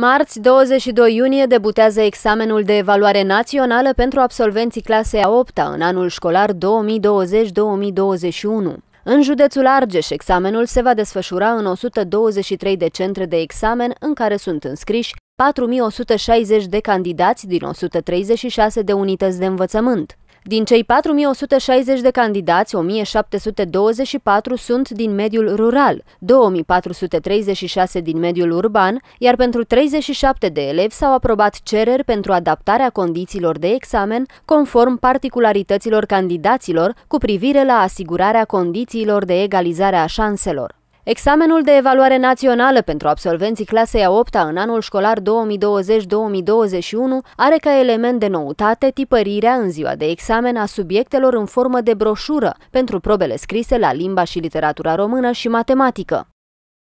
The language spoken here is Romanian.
Marți, 22 iunie, debutează examenul de evaluare națională pentru absolvenții clasei a 8-a în anul școlar 2020-2021. În județul Argeș, examenul se va desfășura în 123 de centre de examen în care sunt înscriși 4160 de candidați din 136 de unități de învățământ. Din cei 4160 de candidați, 1724 sunt din mediul rural, 2436 din mediul urban, iar pentru 37 de elevi s-au aprobat cereri pentru adaptarea condițiilor de examen conform particularităților candidaților cu privire la asigurarea condițiilor de egalizare a șanselor. Examenul de evaluare națională pentru absolvenții clasei a 8-a în anul școlar 2020-2021 are ca element de noutate tipărirea în ziua de examen a subiectelor în formă de broșură pentru probele scrise la limba și literatura română și matematică.